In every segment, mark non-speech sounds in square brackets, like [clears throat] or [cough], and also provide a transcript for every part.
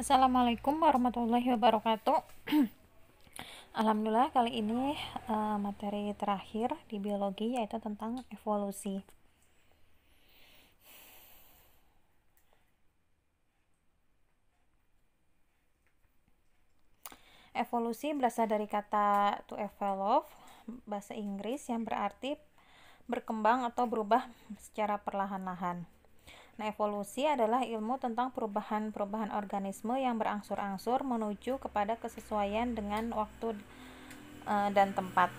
Assalamualaikum warahmatullahi wabarakatuh. [clears throat] Alhamdulillah kali ini uh, materi terakhir di biologi yaitu tentang evolusi. Evolusi berasal dari kata to evolve bahasa Inggris yang berarti berkembang atau berubah secara perlahan-lahan. Nah, evolusi adalah ilmu tentang perubahan-perubahan organisme yang berangsur-angsur menuju kepada kesesuaian dengan waktu e, dan tempat.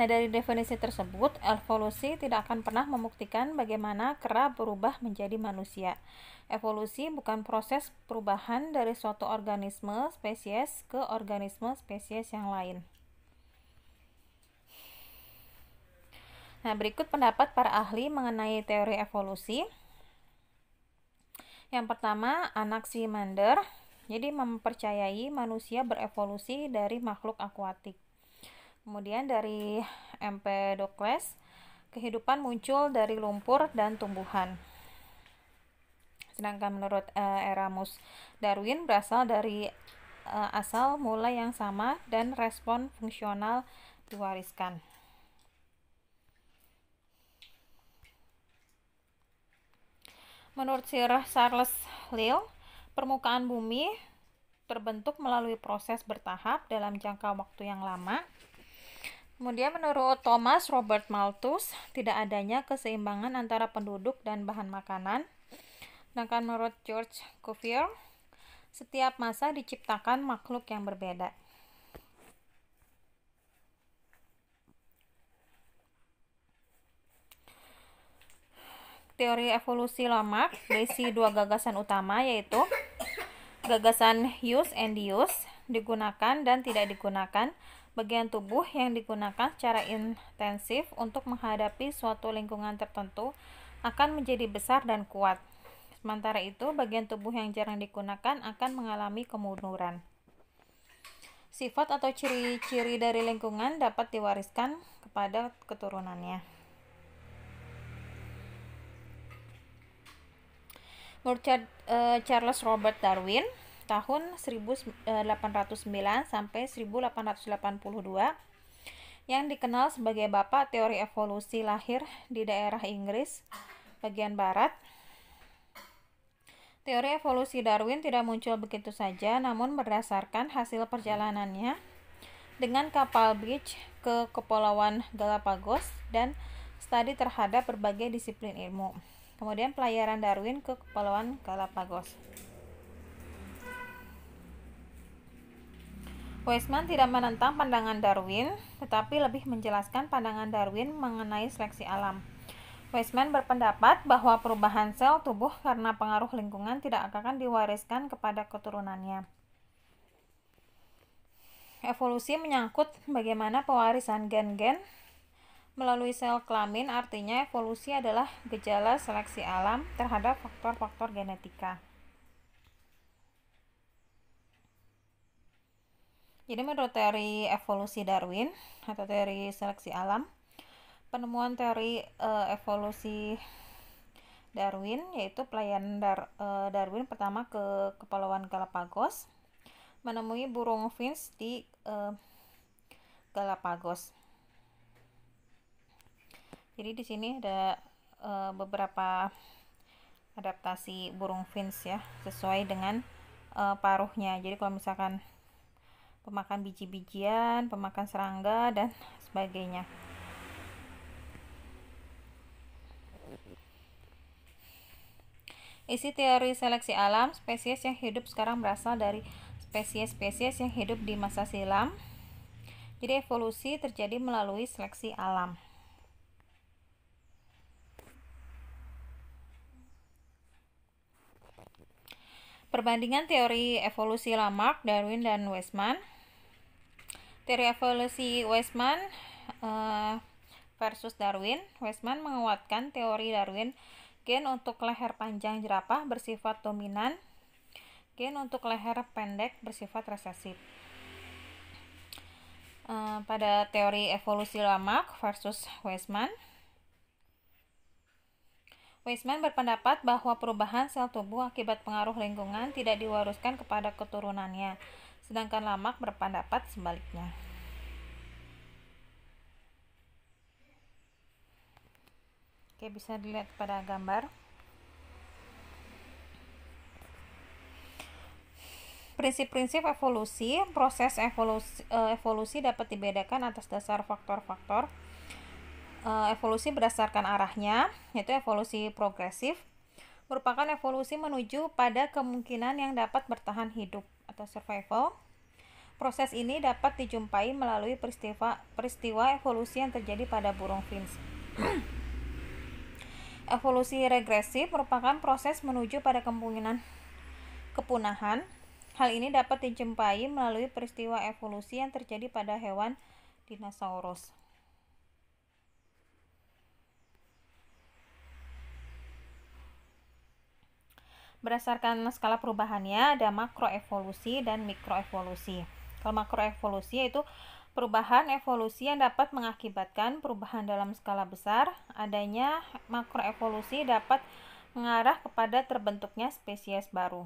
Nah, dari definisi tersebut, evolusi tidak akan pernah membuktikan bagaimana kera berubah menjadi manusia. Evolusi bukan proses perubahan dari suatu organisme spesies ke organisme spesies yang lain. Nah, berikut pendapat para ahli mengenai teori evolusi. Yang pertama, Anaximander, jadi mempercayai manusia berevolusi dari makhluk akuatik. Kemudian dari Empedocles, kehidupan muncul dari lumpur dan tumbuhan. Sedangkan menurut uh, eh, Erasmus Darwin berasal dari uh, asal mula yang sama dan respon fungsional diwariskan. Menurut Sir Charles Lyell, permukaan bumi terbentuk melalui proses bertahap dalam jangka waktu yang lama. Kemudian menurut Thomas Robert Malthus, tidak adanya keseimbangan antara penduduk dan bahan makanan. Sedangkan menurut George Cuvier, setiap masa diciptakan makhluk yang berbeda. teori evolusi Lamarck berisi dua gagasan utama yaitu gagasan use and use digunakan dan tidak digunakan bagian tubuh yang digunakan secara intensif untuk menghadapi suatu lingkungan tertentu akan menjadi besar dan kuat. Sementara itu, bagian tubuh yang jarang digunakan akan mengalami kemunduran. Sifat atau ciri-ciri dari lingkungan dapat diwariskan kepada keturunannya. Menurut eh, Charles Robert Darwin, tahun 1809 eh, sampai 1882 yang dikenal sebagai bapak teori evolusi lahir di daerah Inggris bagian barat. Teori evolusi Darwin tidak muncul begitu saja, namun berdasarkan hasil perjalanannya dengan kapal Beach ke Kepulauan Galapagos dan studi terhadap berbagai disiplin ilmu. Kemudian pelayaran Darwin ke Kepulauan Galapagos. Weisman tidak menentang pandangan Darwin, tetapi lebih menjelaskan pandangan Darwin mengenai seleksi alam. Weisman berpendapat bahwa perubahan sel tubuh karena pengaruh lingkungan tidak akan diwariskan kepada keturunannya. Evolusi menyangkut bagaimana pewarisan gen-gen melalui sel kelamin artinya evolusi adalah gejala seleksi alam terhadap faktor-faktor genetika. Jadi menurut teori evolusi Darwin atau teori seleksi alam, penemuan teori e, evolusi Darwin yaitu pelayan Dar, e, Darwin pertama ke Kepulauan Galapagos menemui burung finch di e, Galapagos jadi di sini ada e, beberapa adaptasi burung fins ya sesuai dengan e, paruhnya jadi kalau misalkan pemakan biji-bijian pemakan serangga dan sebagainya Isi teori seleksi alam, spesies yang hidup sekarang berasal dari spesies-spesies yang hidup di masa silam. Jadi evolusi terjadi melalui seleksi alam. Perbandingan teori evolusi Lamarck, Darwin, dan Weismann. Teori evolusi Weismann uh, eh, versus Darwin. Weismann menguatkan teori Darwin gen untuk leher panjang jerapah bersifat dominan, gen untuk leher pendek bersifat resesif. Uh, pada teori evolusi Lamarck versus Weismann, Weisman berpendapat bahwa perubahan sel tubuh akibat pengaruh lingkungan tidak diwariskan kepada keturunannya, sedangkan Lamak berpendapat sebaliknya. Oke, bisa dilihat pada gambar. Prinsip-prinsip evolusi, proses evolusi, eh, evolusi dapat dibedakan atas dasar faktor-faktor Eh, evolusi berdasarkan arahnya, yaitu evolusi progresif, merupakan evolusi menuju pada kemungkinan yang dapat bertahan hidup atau survival. Proses ini dapat dijumpai melalui peristiwa, peristiwa evolusi yang terjadi pada burung fins. [clears throat] evolusi regresif merupakan proses menuju pada kemungkinan kepunahan. Hal ini dapat dijumpai melalui peristiwa evolusi yang terjadi pada hewan dinosaurus. Berdasarkan skala perubahannya ada makroevolusi dan mikroevolusi. Kalau makroevolusi yaitu perubahan evolusi yang dapat mengakibatkan perubahan dalam skala besar, adanya makroevolusi dapat mengarah kepada terbentuknya spesies baru.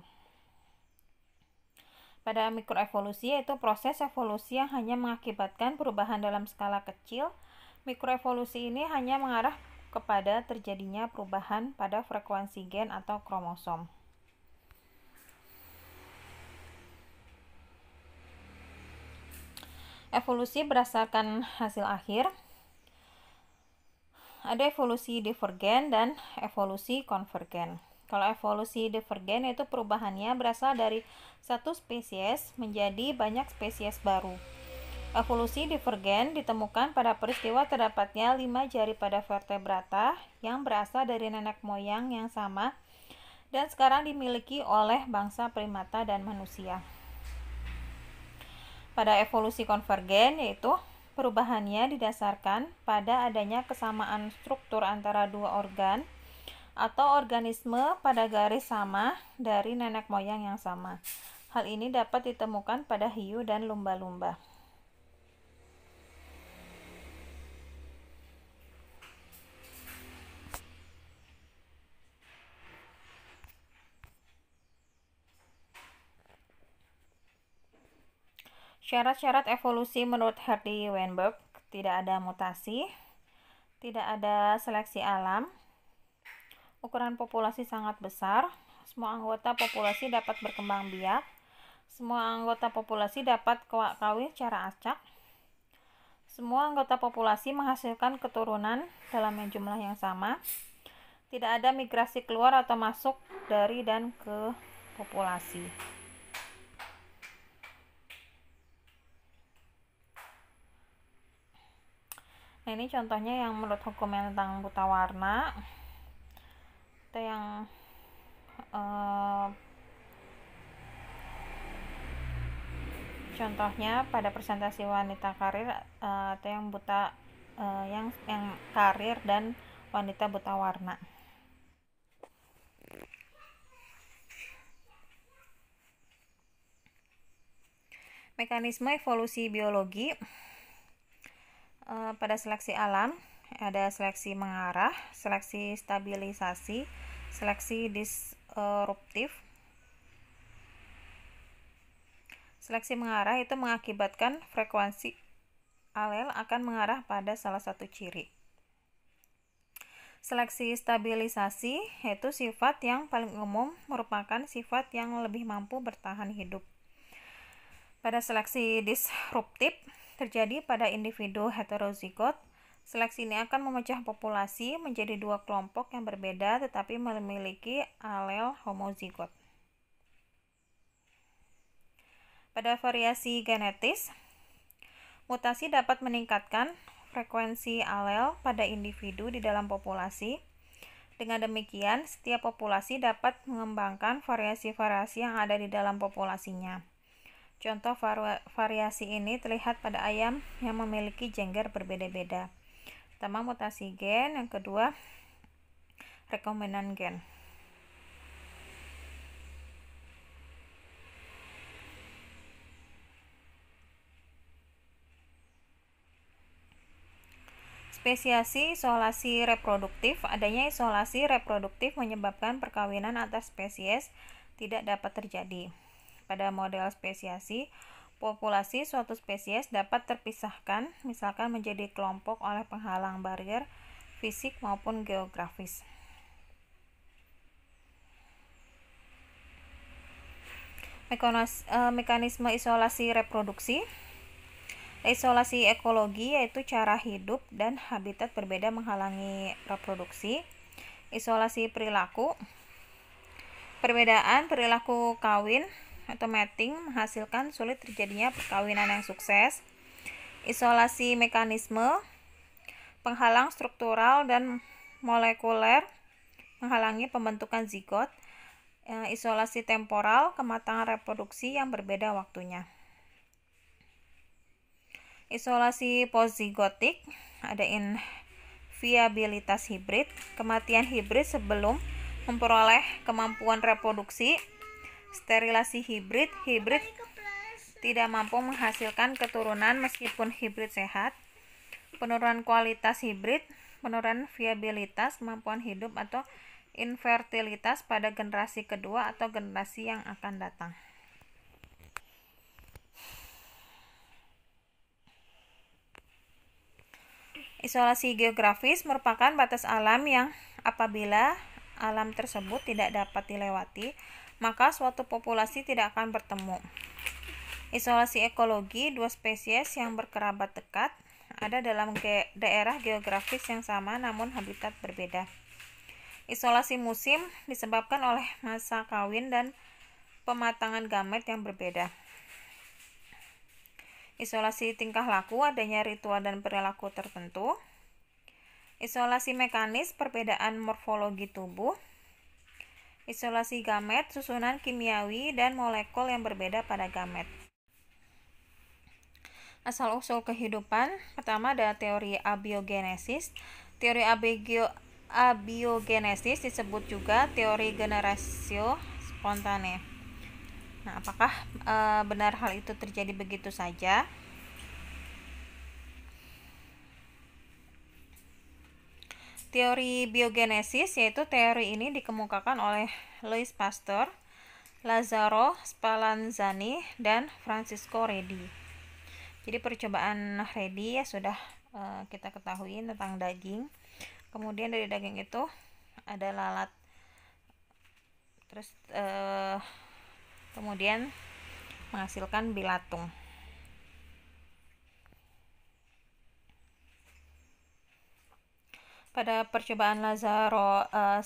Pada mikroevolusi yaitu proses evolusi yang hanya mengakibatkan perubahan dalam skala kecil. Mikroevolusi ini hanya mengarah kepada terjadinya perubahan pada frekuensi gen atau kromosom. Evolusi berdasarkan hasil akhir. Ada evolusi divergen dan evolusi konvergen. Kalau evolusi divergen itu perubahannya berasal dari satu spesies menjadi banyak spesies baru. Evolusi divergen ditemukan pada peristiwa terdapatnya lima jari pada vertebrata yang berasal dari nenek moyang yang sama dan sekarang dimiliki oleh bangsa primata dan manusia pada evolusi konvergen yaitu perubahannya didasarkan pada adanya kesamaan struktur antara dua organ atau organisme pada garis sama dari nenek moyang yang sama. Hal ini dapat ditemukan pada hiu dan lumba-lumba. Syarat-syarat evolusi menurut Hardy Weinberg tidak ada mutasi, tidak ada seleksi alam, ukuran populasi sangat besar, semua anggota populasi dapat berkembang biak, semua anggota populasi dapat kawin secara acak, semua anggota populasi menghasilkan keturunan dalam jumlah yang sama, tidak ada migrasi keluar atau masuk dari dan ke populasi. nah ini contohnya yang menurut hukum yang tentang buta warna itu yang uh, contohnya pada presentasi wanita karir uh, eh, atau yang buta uh, yang yang karir dan wanita buta warna mekanisme evolusi biologi Eh, pada seleksi alam ada seleksi mengarah, seleksi stabilisasi, seleksi disruptif. Seleksi mengarah itu mengakibatkan frekuensi alel akan mengarah pada salah satu ciri. Seleksi stabilisasi yaitu sifat yang paling umum merupakan sifat yang lebih mampu bertahan hidup. Pada seleksi disruptif terjadi pada individu heterozigot, seleksi ini akan memecah populasi menjadi dua kelompok yang berbeda tetapi memiliki alel homozigot. Pada variasi genetis, mutasi dapat meningkatkan frekuensi alel pada individu di dalam populasi. Dengan demikian, setiap populasi dapat mengembangkan variasi-variasi yang ada di dalam populasinya. Contoh variasi ini terlihat pada ayam yang memiliki jengger berbeda-beda. Pertama mutasi gen, yang kedua rekombinan gen. Spesiasi isolasi reproduktif adanya isolasi reproduktif menyebabkan perkawinan antar spesies tidak dapat terjadi pada model spesiasi, populasi suatu spesies dapat terpisahkan, misalkan menjadi kelompok oleh penghalang barrier fisik maupun geografis. E, mekanisme isolasi reproduksi Isolasi ekologi yaitu cara hidup dan habitat berbeda menghalangi reproduksi. Isolasi perilaku Perbedaan perilaku kawin atau mating menghasilkan sulit terjadinya perkawinan yang sukses, isolasi mekanisme, penghalang struktural dan molekuler menghalangi pembentukan zigot, ya, isolasi temporal, kematangan reproduksi yang berbeda waktunya. Isolasi postzigotik ada in viabilitas hibrid, kematian hibrid sebelum memperoleh kemampuan reproduksi Sterilasi hibrid, hibrid tidak mampu menghasilkan keturunan meskipun hibrid sehat. Penurunan kualitas hibrid, penurunan viabilitas, kemampuan hidup atau infertilitas pada generasi kedua atau generasi yang akan datang. Isolasi geografis merupakan batas alam yang apabila alam tersebut tidak dapat dilewati, maka suatu populasi tidak akan bertemu. Isolasi ekologi dua spesies yang berkerabat dekat ada dalam ge daerah geografis yang sama namun habitat berbeda. Isolasi musim disebabkan oleh masa kawin dan pematangan gamet yang berbeda. Isolasi tingkah laku adanya ritual dan perilaku tertentu. Isolasi mekanis perbedaan morfologi tubuh isolasi gamet, susunan kimiawi, dan molekul yang berbeda pada gamet. Asal-usul kehidupan, pertama ada teori abiogenesis. Teori abio abiogenesis disebut juga teori generasio spontane. Nah, apakah e, benar hal itu terjadi begitu saja? Teori biogenesis yaitu teori ini dikemukakan oleh Louis Pasteur, Lazzaro Spallanzani, dan Francisco Redi. Jadi percobaan Redi ya sudah uh, kita ketahui tentang daging. Kemudian dari daging itu ada lalat. Terus uh, kemudian menghasilkan bilatung. pada percobaan Lazaro uh, eh,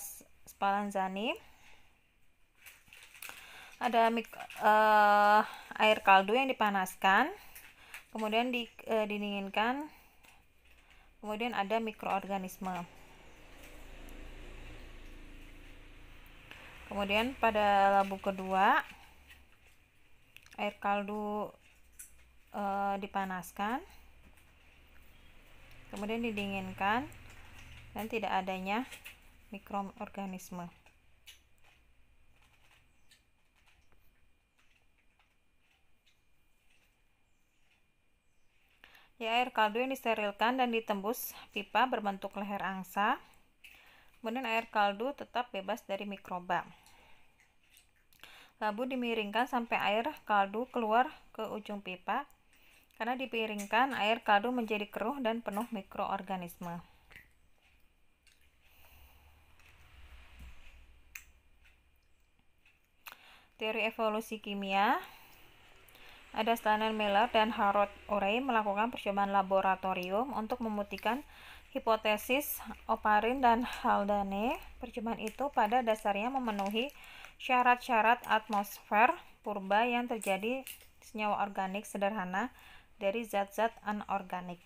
Spallanzani ada mik uh, air kaldu yang dipanaskan kemudian di, uh, didinginkan kemudian ada mikroorganisme kemudian pada labu kedua air kaldu uh, dipanaskan kemudian didinginkan dan tidak adanya mikroorganisme. Di ya, air kaldu yang disterilkan dan ditembus pipa berbentuk leher angsa. Kemudian air kaldu tetap bebas dari mikroba. Labu dimiringkan sampai air kaldu keluar ke ujung pipa. Karena dipiringkan, air kaldu menjadi keruh dan penuh mikroorganisme. teori evolusi kimia, ada Stanley Miller dan Harold Urey melakukan percobaan laboratorium untuk membuktikan hipotesis Oparin dan Haldane. Percobaan itu pada dasarnya memenuhi syarat-syarat atmosfer purba yang terjadi senyawa organik sederhana dari zat-zat anorganik.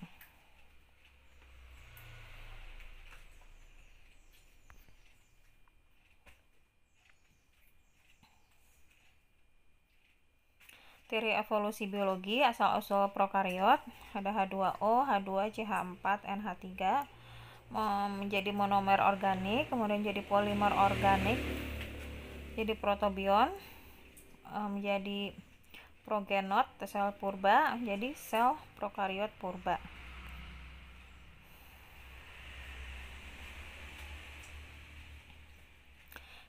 Teori evolusi biologi asal-usul prokariot ada H2O, H2CH4, NH3 menjadi monomer organik, kemudian jadi polimer organik, jadi protobion, eh, menjadi progenot, sel purba, jadi sel prokariot purba.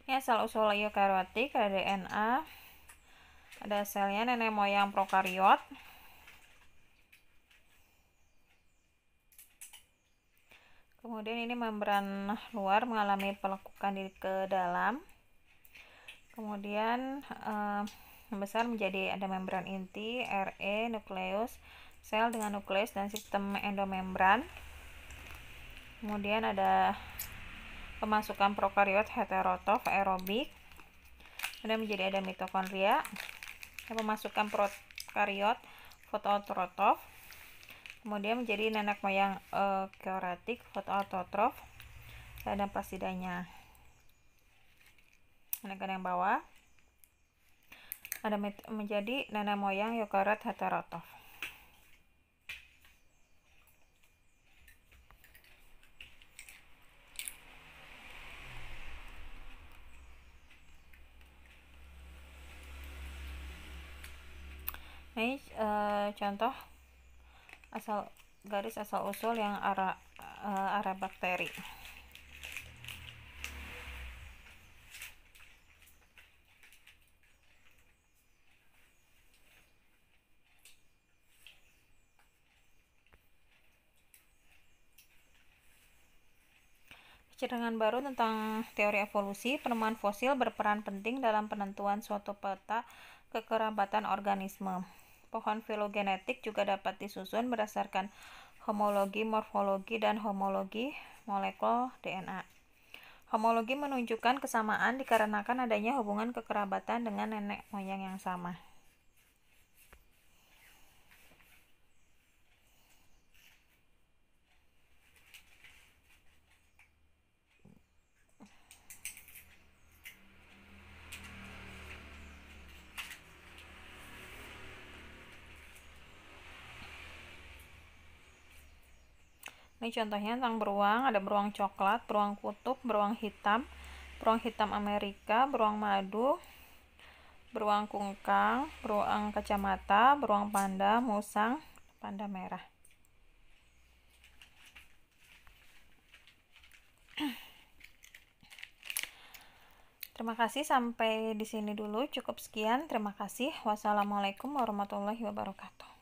Ini asal usul eukariotik ada DNA ada selnya nenek moyang prokariot. Kemudian ini membran luar mengalami pelekukan di ke dalam. Kemudian eh, membesar menjadi ada membran inti, RE, nukleus, sel dengan nukleus dan sistem endomembran. Kemudian ada pemasukan prokariot heterotof aerobik. Kemudian menjadi ada mitokondria ya, pemasukan prokariot fotoautotrof kemudian menjadi nenek moyang eukaryotik eh, fotoautotrof dan plasidanya menekan yang bawah ada menjadi nenek moyang eukaryot heterotrof ini uh, contoh asal garis asal usul yang arah uh, eh, arah bakteri Pencerangan baru tentang teori evolusi, penemuan fosil berperan penting dalam penentuan suatu peta kekerabatan organisme. Pohon filogenetik juga dapat disusun berdasarkan homologi, morfologi, dan homologi molekul DNA. Homologi menunjukkan kesamaan dikarenakan adanya hubungan kekerabatan dengan nenek moyang yang sama. Ini contohnya tentang beruang, ada beruang coklat, beruang kutub, beruang hitam, beruang hitam Amerika, beruang madu, beruang kungkang, beruang kacamata, beruang panda, musang, panda merah. Terima kasih sampai di sini dulu cukup sekian. Terima kasih. Wassalamualaikum warahmatullahi wabarakatuh.